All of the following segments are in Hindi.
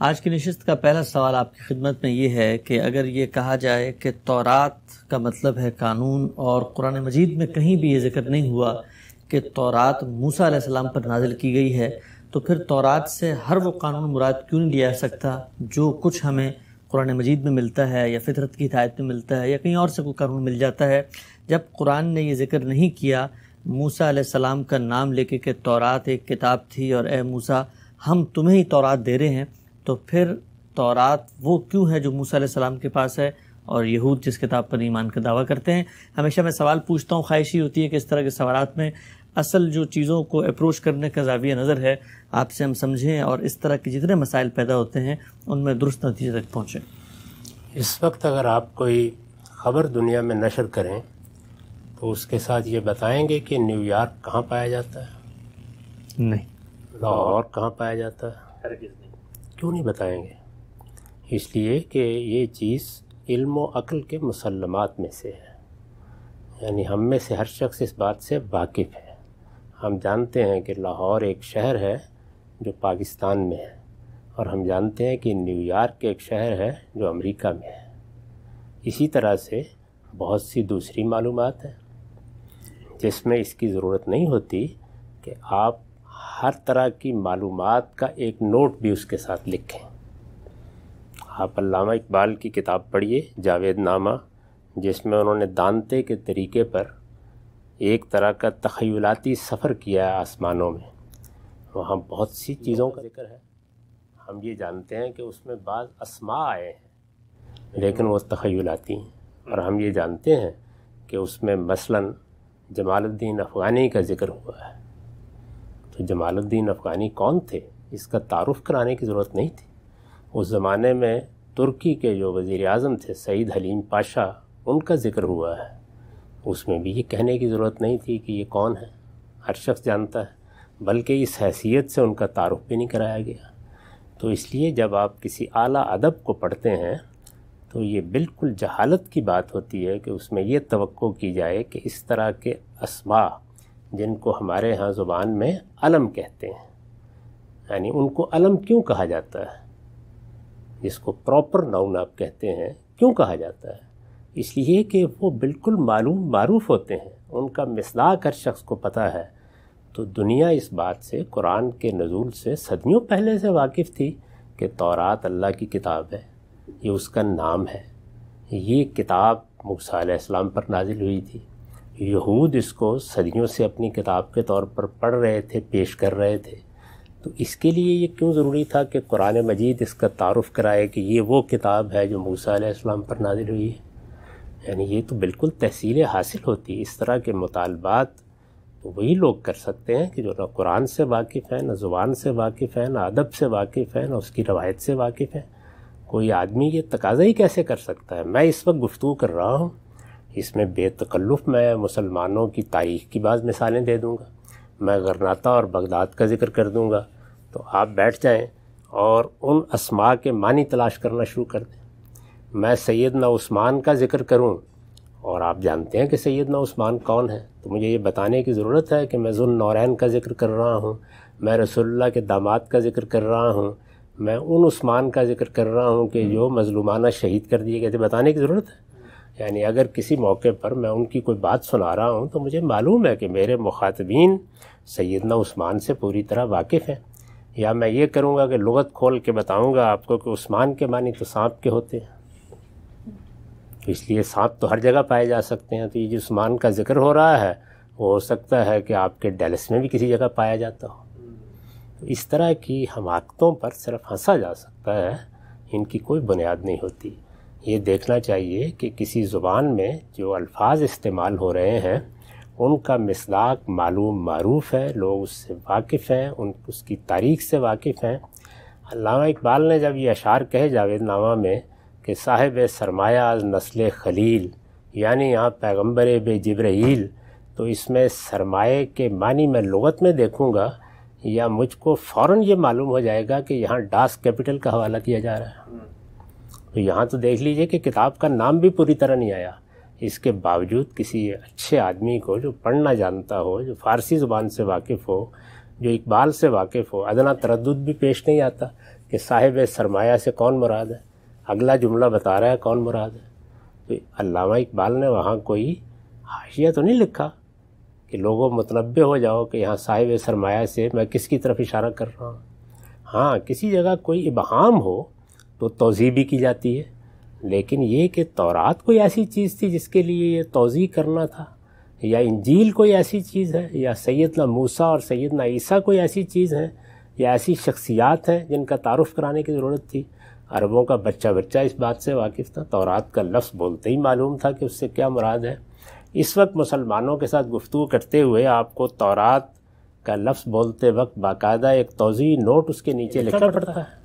आज की नशस्त का पहला सवाल आपकी खिदमत में ये है कि अगर ये कहा जाए कि तौरात का मतलब है कानून और कुरान मजीद में कहीं भी ये जिक्र नहीं हुआ कि तौरात मूसा सलाम पर नाजिल की गई है तो फिर तौरात से हर वो कानून मुराद क्यों नहीं लिया जा सकता जो कुछ हमें कुरान मजीद में मिलता है या फितरत की हिदायत में मिलता है या कहीं और से कोई कानून मिल जाता है जब कुरान ने यह जिक्र नहीं किया मूसा सलाम का नाम लेके कि तौरात एक किताब थी और ए मूसा हम तुम्हें ही तौरात दे रहे हैं तो फिर तौरात वो क्यों है जो मूसा सलाम के पास है और यहूद जिस किताब पर ईमान का दावा करते हैं हमेशा मैं सवाल पूछता हूँ ख्वाहिश ही होती है कि इस तरह के सवाल में असल जो चीज़ों को अप्रोच करने का जाविया नज़र है आपसे हम समझें और इस तरह के जितने मसाइल पैदा होते हैं उनमें दुरुस्त नतीजे तक पहुँचें इस वक्त अगर आप कोई ख़बर दुनिया में नशर करें तो उसके साथ ये बताएंगे कि न्यूयॉर्क कहाँ पाया जाता है नहीं लाहौर कहाँ पाया जाता है नहीं क्यों नहीं बताएंगे इसलिए कि ये चीज़ इल्म व अक्ल के मुसलमात में से है यानी हम में से हर शख्स इस बात से वाकिफ़ है हम जानते हैं कि लाहौर एक शहर है जो पाकिस्तान में है और हम जानते हैं कि न्यूयॉर्क एक शहर है जो अमेरिका में है इसी तरह से बहुत सी दूसरी मालूम है जिसमें इसकी ज़रूरत नहीं होती कि आप हर तरह की मालूम का एक नोट भी उसके साथ लिखें आप अलामा इकबाल की किताब पढ़िए जावेद नामा जिसमें उन्होंने दानते के तरीके पर एक तरह का तखयलाती सफ़र किया है आसमानों में वहाँ बहुत सी चीज़ों का जिक्र है हम ये जानते हैं कि उसमें बाज़ असमा आए हैं लेकिन वो तखयलाती हैं और हम ये जानते हैं कि उसमें मसलन जमालुद्दीन अफ़गानी का जिक्र हुआ है तो जमालुद्दीन अफ़गानी कौन थे इसका तारुफ कराने की ज़रूरत नहीं थी उस ज़माने में तुर्की के जो वज़ी अजम थे सईद हलीम पाशा उनका ज़िक्र हुआ है उसमें भी ये कहने की ज़रूरत नहीं थी कि ये कौन है हर शख्स जानता है बल्कि इस हैसियत से उनका तारुफ भी नहीं कराया गया तो इसलिए जब आप किसी आला अदब को पढ़ते हैं तो ये बिल्कुल जहालत की बात होती है कि उसमें ये तो की जाए कि इस तरह के असबा जिनको हमारे यहाँ ज़ुबान में अलम कहते हैं यानी उनको अलम क्यों कहा जाता है जिसको प्रॉपर नाउन आप कहते हैं क्यों कहा जाता है इसलिए कि वो बिल्कुल मालूम मारूफ होते हैं उनका मिसदाक हर शख्स को पता है तो दुनिया इस बात से कुरान के नज़ूल से सदियों पहले से वाकिफ़ थी कि तौरात अल्लाह की किताब है ये उसका नाम है ये किताब मूसा पर नाजिल हुई थी यहूद इसको सदियों से अपनी किताब के तौर पर पढ़ रहे थे पेश कर रहे थे तो इसके लिए ये क्यों ज़रूरी था कि कुरान मजीद इसका तारफ़ कराए कि ये वो किताब है जो मूसा इस्लाम पर नाजिल हुई है यानी ये तो बिल्कुल तहसील हासिल होती इस तरह के मुतालबात तो वही लोग कर सकते हैं कि जो ना कुरान से वाकिफ़ हैं ना ज़ुबान से वाकिफ़ हैं ना अदब से वाकिफ़ हैं ना उसकी रवायत से वाकिफ़ हैं कोई आदमी ये तकाज़ा ही कैसे कर सकता है मैं इस वक्त गुफ्तु कर रहा हूँ इसमें बेतकल्लुफ़ मैं मुसलमानों की तारीख़ की बाज़ मिसालें दे दूँगा मैं गरनाता और बगदाद का ज़िक्र कर दूँगा तो आप बैठ जाएँ और उन असमा के मानी तलाश करना शुरू कर दें मैं सैदना उस्मान का ज़िक्र करूँ और आप जानते हैं कि सैदना उस्मान कौन है तो मुझे ये बताने की ज़रूरत है कि मैं नौरैन का ज़िक्र कर रहा हूँ मैं रसोल्ला के दामाद का ज़िक्र कर रहा हूँ मैं उन उस्मान का ज़िक्र कर रहा हूँ कि जो मज़लूमाना शहीद कर दिए गए थे बताने की ज़रूरत है यानी अगर किसी मौके पर मैं उनकी कोई बात सुना रहा हूँ तो मुझे मालूम है कि मेरे मुखातबीन सैदना उस्मान से पूरी तरह वाकिफ़ हैं या मैं ये करूँगा कि लगत खोल के बताऊँगा आपको कि उस्मान के मानी तो सांप के होते हैं इसलिए सांप तो हर जगह पाए जा सकते हैं तो ये जो उस्मान का जिक्र हो रहा है वो हो सकता है कि आपके डेलस में भी किसी जगह पाया जाता हो तो इस तरह की हमाकतों पर सिर्फ हंसा जा सकता है इनकी कोई बुनियाद नहीं होती ये देखना चाहिए कि किसी ज़ुबान में जो अल्फाज इस्तेमाल हो रहे हैं उनका मसदाक मालूम मरूफ है लोग उससे वाकिफ़ हैं उन उसकी तारीख से वाकिफ़ हैं अलामा इकबाल ने जब ये अशार कहे जावेद नामा में कि साहिब सरमाया नस्ल खलील यानी यहाँ पैगम्बर बे बेजब्रील तो इसमें सरमाए के मानी मैं लगत में देखूँगा या मुझको फ़ौर ये मालूम हो जाएगा कि यहाँ डास कैपिटल का हवाला किया जा रहा है तो यहाँ तो देख लीजिए कि किताब का नाम भी पूरी तरह नहीं आया इसके बावजूद किसी अच्छे आदमी को जो पढ़ना जानता हो जो फारसी ज़ुबान से वाकिफ़ हो जो इकबाल से वाकिफ़ हो अदना तरद भी पेश नहीं आता कि साहिब सरमाया से कौन मुराद है अगला जुमला बता रहा है कौन मुराद है तो अलावा इकबाल ने वहाँ कोई हाशिया तो नहीं लिखा कि लोगों मतनब हो जाओ कि यहाँ साहिब सरमाया से मैं किसकी तरफ इशारा कर रहा हूँ हाँ किसी जगह कोई इबहाम हो तो तोज़ी भी की जाती है लेकिन ये कि तौरात कोई ऐसी चीज़ थी जिसके लिए ये तोज़ी करना था या इंजील कोई ऐसी चीज़ है या सैदना मूसा और सैदना ईसा कोई ऐसी चीज़ है या ऐसी शख्सियात हैं जिनका तारफ़ कराने की ज़रूरत थी अरबों का बच्चा बच्चा इस बात से वाकिफ़ था तौरात का लफ्ज़ बोलते ही मालूम था कि उससे क्या मुराद है इस वक्त मुसलमानों के साथ गुफ्तु करते हुए आपको तौरात का लफ्ज़ बोलते वक्त बाकायदा एक तोज़ी नोट उसके नीचे लिखना पड़ता है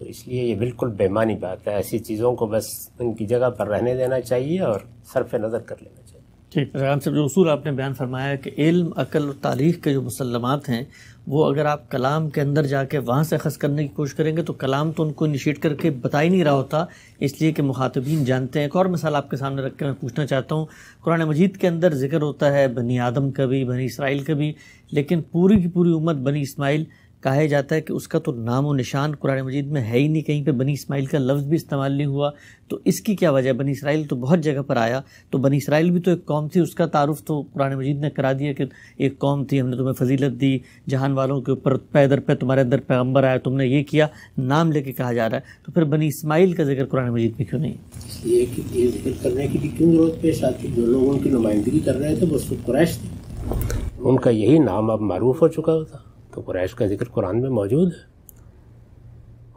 तो इसलिए ये बिल्कुल बेमानी बात है ऐसी चीज़ों को बस उनकी जगह पर रहने देना चाहिए और सरफ नज़र कर लेना चाहिए ठीक राम साहब जो असूल आपने बयान फरमाया कि इल्म अकल और तारीख के जो मुसलमत हैं वो अगर आप कलाम के अंदर जाके वहाँ से खस करने की कोशिश करेंगे तो कलाम तो उनको इनिशिएट करके बता ही नहीं रहा होता इसलिए कि मुखातबीन जानते हैं एक और मिसाल आपके सामने रख के मैं पूछना चाहता हूँ कुरान मजीद के अंदर जिक्र होता है बनी आदम का भी बनी इसराइल का भी लेकिन पूरी की पूरी उम्मत बनी इसमाइल कहा जाता है कि उसका तो नाम व निशान कुरान मजीद में है ही नहीं कहीं पे बनी इसमाइल का लफ्ज़ भी इस्तेमाल नहीं हुआ तो इसकी क्या वजह बनी इसराइल तो बहुत जगह पर आया तो बनी इसराइल भी तो एक कौम थी उसका तारुफ तो कुरान मजीद ने करा दिया कि एक कौम थी हमने तुम्हें फजीलत दी जहान वालों के ऊपर पैदर पे तुम्हारे अंदर पैगम्बर आया तुमने ये किया नाम लेके कहा जा रहा है तो फिर बनी इसमाइल का जिक्र कुरान मजीद में क्यों नहीं ये जिक्र करने की क्यों जरूरत पेश आती जो लोग उनकी नुमाइंदगी कर रहे थे वो कुरैश थे उनका यही नाम अब मरूफ हो चुका था तो कुरैश का जिक्र कुरान में मौजूद है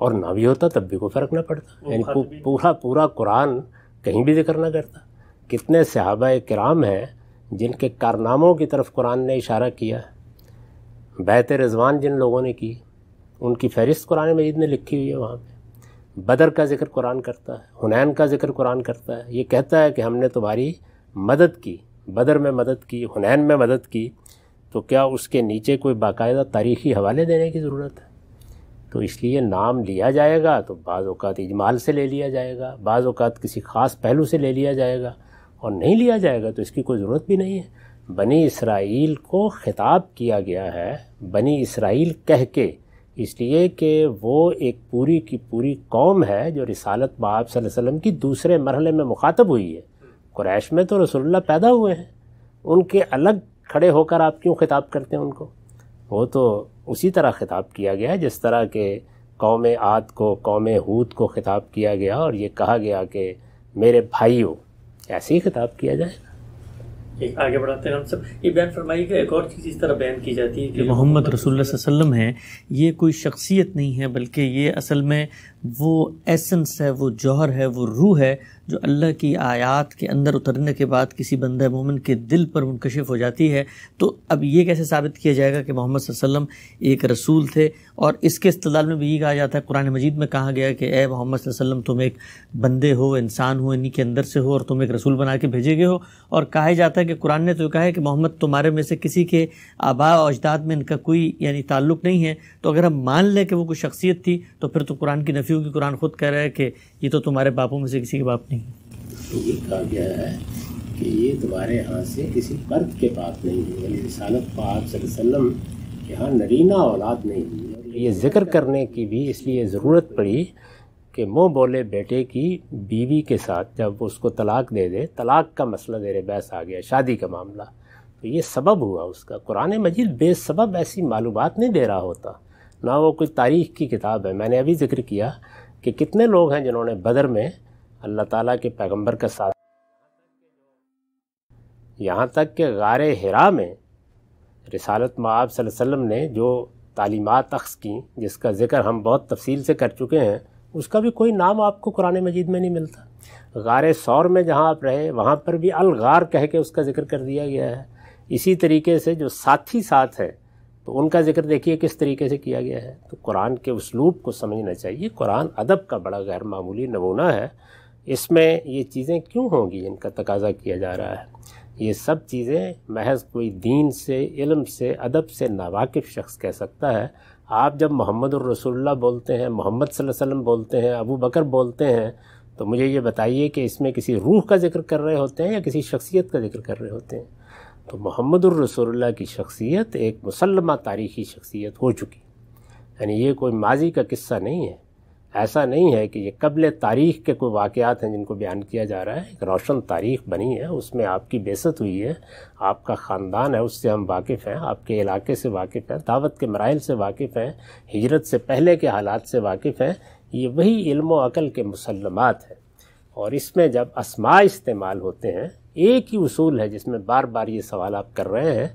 और ना भी होता तब भी कोई फ़र्क ना पड़ता यानी पूरा पूरा कुरान कहीं भी जिक्र ना करता कितने सहाबा कराम हैं जिनके कारनामों की तरफ कुरान ने इशारा किया है बैत रज़वान जिन लोगों ने की उनकी फहरिस्त कुरान मजीद ने लिखी हुई है वहाँ पर बदर का जिक्र कुरान करता है हुनैन का जिक्र कुरान करता है ये कहता है कि हमने तुम्हारी मदद की बदर में मदद की हुनैन में मदद की तो क्या उसके नीचे कोई बाकायदा तारीखी हवाले देने की ज़रूरत है तो इसलिए नाम लिया जाएगा तो बाज़ अवत इजमाल से ले लिया जाएगा बाज़ अवत किसी ख़ास पहलू से ले लिया जाएगा और नहीं लिया जाएगा तो इसकी कोई ज़रूरत भी नहीं है बनी इसराइल को ख़िताब किया गया है बनी इसराइल कह के इसलिए कि वो एक पूरी की पूरी कौम है जो रिसालत बाब वसल्लम की दूसरे मरहले में मुखातब हुई है क्रैश में तो रसोल्ला पैदा हुए हैं उनके अलग खड़े होकर आप क्यों ख़िताब करते हैं उनको वो तो उसी तरह ख़िताब किया गया जिस तरह के कौम आद को कौम हूत को ख़िताब किया गया और ये कहा गया कि मेरे भाइयों ऐसे ही ख़िताब किया जाएगा आगे बढ़ाते हैं हम सब ये बयान फरमाई कि एक और चीज़ इस तरह बयान की जाती है कि मोहम्मद रसूल वसल्लम है ये कोई शख्सियत नहीं है बल्कि ये असल में वो एसेंस है वो जौहर है वो रूह है जो अल्लाह की आयात के अंदर उतरने के बाद किसी बंद मोमिन के दिल पर मुनकशिफ हो जाती है तो अब ये कैसे साबित किया जाएगा कि मोहम्मद वसल्लम एक रसूल थे और इसके इस्तलाल में भी ये कहा जाता है कुरान मजीद में कहा गया कि ए मोहम्मद वसल्लम तुम एक बंदे हो इंसान हो इन्हीं के अंदर से हो और तुम एक रसूल बना के भेजे गए हो और कहा जाता है कि कुरान ने तो कहा है कि मोहम्मद तुम्हारे में से किसी के आबा अजदाद में इनका कोई यानी ताल्लुक नहीं है तो अगर हम मान लें कि वो कोई शख्सियत थी तो फिर तो कुरान की नफ़ी होगी कुरान खुद कह रहा है कि ये तो तुम्हारे बापों में से किसी के बाप तो ये कहा गया है कि ये तुम्हारे यहाँ से किसी मर्द के पास नहीं है यानी रसालत पाक सल्लम के यहाँ नरीना औलाद नहीं हुई ये जिक्र करने की भी इसलिए ज़रूरत पड़ी कि मुँह बोले बेटे की बीवी के साथ जब उसको तलाक दे दे तलाक का मसला देर बहस आ गया शादी का मामला तो ये सबब हुआ उसका कुरान मजीद बेसबब ऐसी मालूम नहीं दे रहा होता ना वो कोई तारीख की किताब है मैंने अभी जिक्र किया कि कितने लोग हैं जिन्होंने बदर में अल्लाह ताला के पैगंबर का साथ यहाँ तक कि गार हरा में रिसालत माब वसल्लम ने जो तालीमत अक्स की जिसका ज़िक्र हम बहुत तफसील से कर चुके हैं उसका भी कोई नाम आपको कुरान मजीद में नहीं मिलता गार सौर में जहाँ आप रहे वहाँ पर भी अलगार कह के उसका ज़िक्र कर दिया गया है इसी तरीके से जो साथी साथ है तो उनका ज़िक्र देखिए किस तरीके से किया गया है तो कुरान के उसलूब को समझना चाहिए कुरान अदब का बड़ा गैर मामूली नमूना है इसमें ये चीज़ें क्यों होंगी इनका तकाजा किया जा रहा है ये सब चीज़ें महज कोई दीन से इल्म से अदब से नावाकिफ़ शख्स कह सकता है आप जब मोहम्मद रसोल्ला बोलते हैं मोहम्मद वसल्लम बोलते हैं अबू बकर बोलते हैं तो मुझे ये बताइए कि इसमें किसी रूह का जिक्र कर रहे होते हैं या किसी शख्सियत का जिक्र कर रहे होते हैं तो मोहम्मद रसोल्ला की शख्सियत एक मुसलमा तारीखी शख्सियत हो चुकी यानी ये कोई माजी का किस्सा नहीं है ऐसा नहीं है कि ये कबल तारीख़ के कोई वाक़ात हैं जिनको बयान किया जा रहा है एक रोशन तारीख़ बनी है उसमें आपकी बेसत हुई है आपका ख़ानदान है उससे हम वाकिफ़ हैं आपके इलाके से वाकिफ़ हैं दावत के मराइल से वाकिफ़ हैं हिजरत से पहले के हालात से वाकिफ़ हैं ये वही इल्म व अकल के मुसलमत हैं और इसमें जब असमा इस्तेमाल होते हैं एक ही उसूल है जिसमें बार बार ये सवाल आप कर रहे हैं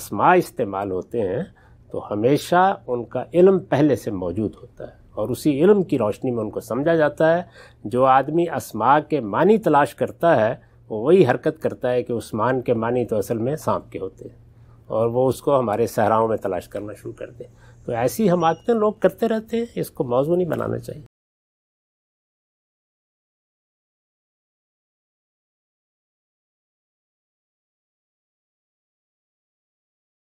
असमा इस्तेमाल होते हैं तो हमेशा उनका इल्म पहले से मौजूद होता है और उसी इल्म की रोशनी में उनको समझा जाता है जो आदमी असमा के मानी तलाश करता है वो वही हरकत करता है कि उस्मान के मानी तो असल में सांप के होते हैं और वो उसको हमारे सहराओं में तलाश करना शुरू कर दें तो ऐसी हम आदतें लोग करते रहते हैं इसको मौजू नहीं बनाना चाहिए